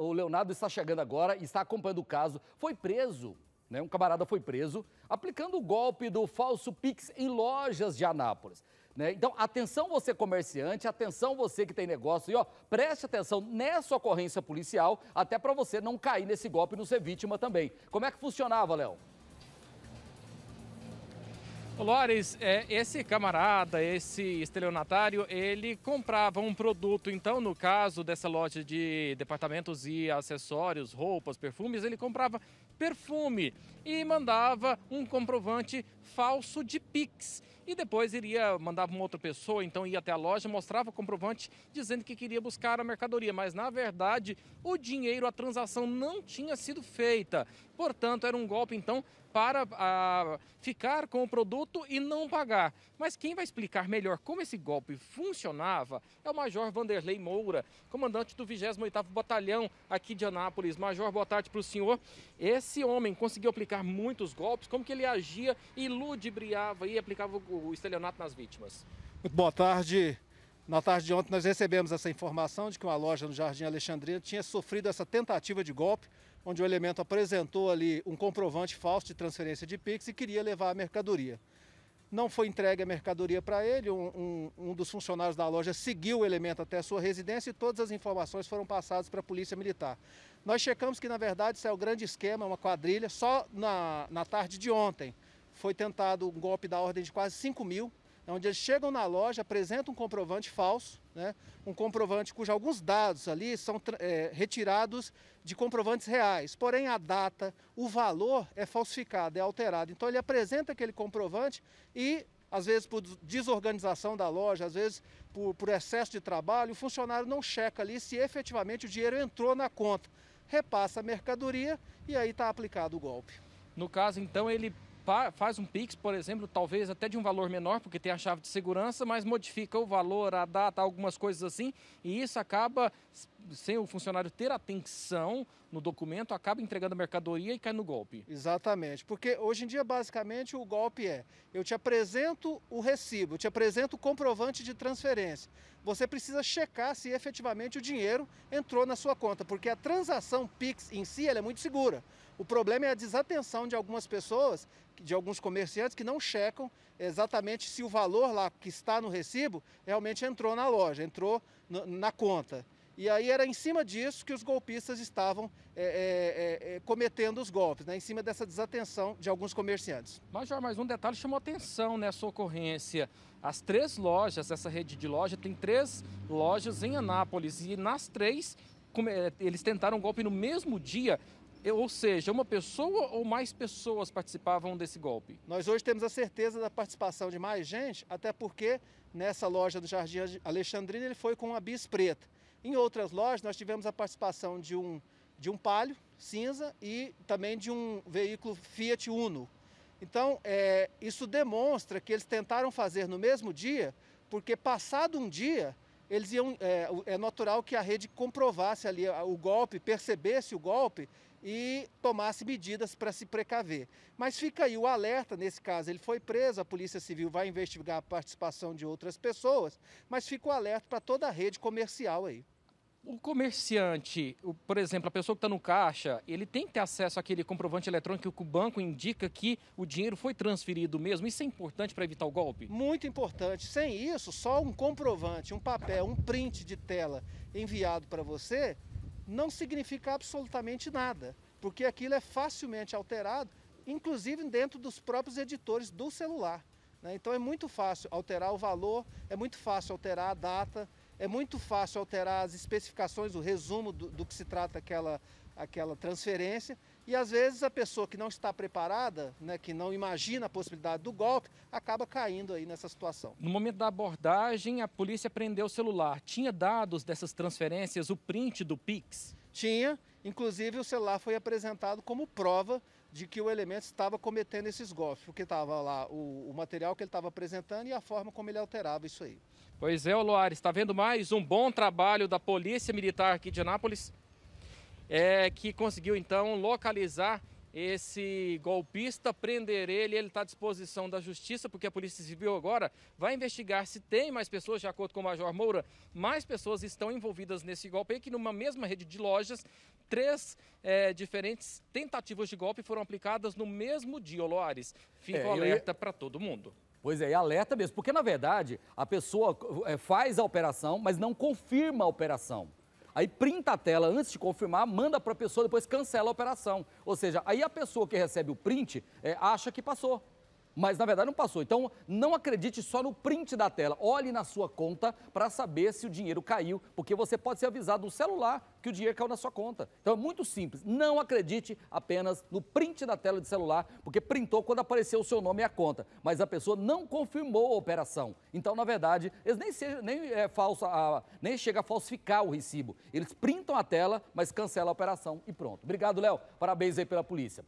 o Leonardo está chegando agora e está acompanhando o caso. Foi preso, né? Um camarada foi preso aplicando o golpe do falso Pix em lojas de Anápolis. Né? Então, atenção você comerciante, atenção você que tem negócio, e ó, preste atenção nessa ocorrência policial, até para você não cair nesse golpe e não ser vítima também. Como é que funcionava, Léo? Lores, é, esse camarada, esse estelionatário, ele comprava um produto, então, no caso dessa loja de departamentos e acessórios, roupas, perfumes, ele comprava perfume e mandava um comprovante falso de Pix. E depois iria mandar uma outra pessoa, então ia até a loja, mostrava o comprovante dizendo que queria buscar a mercadoria, mas na verdade o dinheiro, a transação não tinha sido feita. Portanto, era um golpe então para a, ah, ficar com o produto e não pagar. Mas quem vai explicar melhor como esse golpe funcionava é o Major Vanderlei Moura, comandante do 28º Batalhão aqui de Anápolis. Major, boa tarde para o senhor. Esse homem conseguiu aplicar muitos golpes, como que ele agia e ludibriava e aplicava o estelionato nas vítimas. Muito boa tarde. Na tarde de ontem, nós recebemos essa informação de que uma loja no Jardim Alexandria tinha sofrido essa tentativa de golpe, onde o elemento apresentou ali um comprovante falso de transferência de Pix e queria levar a mercadoria. Não foi entregue a mercadoria para ele, um, um, um, dos funcionários da loja seguiu o elemento até a sua residência e todas as informações foram passadas para a Polícia Militar. Nós checamos que, na verdade, isso é o grande esquema, uma quadrilha, só na, na tarde de ontem foi tentado um golpe da ordem de quase 5 mil, é onde eles chegam na loja, apresentam um comprovante falso, né, um comprovante cujos alguns dados ali são é, retirados de comprovantes reais, porém a data, o valor é falsificado, é alterado. Então ele apresenta aquele comprovante e às vezes por desorganização da loja, às vezes por, por, excesso de trabalho, o funcionário não checa ali se efetivamente o dinheiro entrou na conta. Repassa a mercadoria e aí está aplicado o golpe. No caso, então, ele faz um Pix, por exemplo, talvez até de um valor menor, porque tem a chave de segurança, mas modifica o valor, a data, algumas coisas assim, e isso acaba sem o funcionário ter atenção no documento, acaba entregando a mercadoria e cai no golpe. Exatamente, porque hoje em dia, basicamente, o golpe é: eu te apresento o recibo, eu te apresento o comprovante de transferência. Você precisa checar se efetivamente o dinheiro entrou na sua conta, porque a transação Pix em si é muito segura. O problema é a desatenção de algumas pessoas, de alguns comerciantes que não checam exatamente se o valor lá que está no recibo realmente entrou na loja, entrou na conta. E aí era em cima disso que os golpistas estavam é, é, é, cometendo os golpes, né? em cima dessa desatenção de alguns comerciantes. Major, mais um detalhe chamou atenção nessa ocorrência. As três lojas, essa rede de loja, tem três lojas em Anápolis e nas três eh, eles tentaram um golpe no mesmo dia. Ou seja, uma pessoa ou mais pessoas participavam desse golpe? Nós hoje temos a certeza da participação de mais gente, até porque nessa loja do Jardim Alexandrina ele foi com uma bis preta. Em outras lojas, nós tivemos a participação de um, de um Palio cinza e também de um veículo Fiat Uno. Então, é, isso demonstra que eles tentaram fazer no mesmo dia, porque passado um dia, eles iam, é, é natural que a rede comprovasse ali o golpe, percebesse o golpe e tomasse medidas para se precaver. Mas fica aí o alerta nesse caso, ele foi preso, a Polícia Civil vai investigar a participação de outras pessoas, mas fica o alerta para toda a rede comercial aí o comerciante, por exemplo, a pessoa que está no caixa, ele tem que ter acesso àquele comprovante eletrônico que o banco indica que o dinheiro foi transferido mesmo. Isso é importante para evitar o golpe? Muito importante. Sem isso, só um comprovante, um papel, um print de tela enviado para você não significa absolutamente nada, porque aquilo é facilmente alterado, inclusive dentro dos próprios editores do celular. Né? Então é muito fácil alterar o valor, é muito fácil alterar a data é muito fácil alterar as especificações, o resumo do, do que se trata aquela, aquela transferência. E às vezes a pessoa que não está preparada, né, que não imagina a possibilidade do golpe, acaba caindo aí nessa situação. No momento da abordagem, a polícia prendeu o celular. Tinha dados dessas transferências, o print do Pix? Tinha, inclusive o celular foi apresentado como prova de que o elemento estava cometendo esses golpes, porque estava lá o, o material que ele estava apresentando e a forma como ele alterava isso aí. Pois é, Luares, está vendo mais um bom trabalho da Polícia Militar aqui de Anápolis, é, que conseguiu então localizar esse golpista, prender ele, ele está à disposição da justiça, porque a Polícia Civil agora vai investigar se tem mais pessoas, de acordo com o Major Moura, mais pessoas estão envolvidas nesse golpe aí, que numa mesma rede de lojas, três é, diferentes tentativas de golpe foram aplicadas no mesmo dia, Loares. Fica o é, alerta para todo mundo. Pois é, e alerta mesmo, porque na verdade a pessoa eh, faz a operação, mas não confirma a operação. Aí printa a tela antes de confirmar, manda para a pessoa, depois cancela a operação. Ou seja, aí a pessoa que recebe o print é, acha que passou mas na verdade não passou. Então não acredite só no print da tela. Olhe na sua conta para saber se o dinheiro caiu, porque você pode ser avisado no celular que o dinheiro caiu na sua conta. Então é muito simples. Não acredite apenas no print da tela de celular, porque printou quando apareceu o seu nome e a conta, mas a pessoa não confirmou a operação. Então na verdade eles nem seja, nem é falsa, a, nem chega a falsificar o recibo. Eles printam a tela, mas cancela a operação e pronto. Obrigado, Léo. Parabéns aí pela polícia.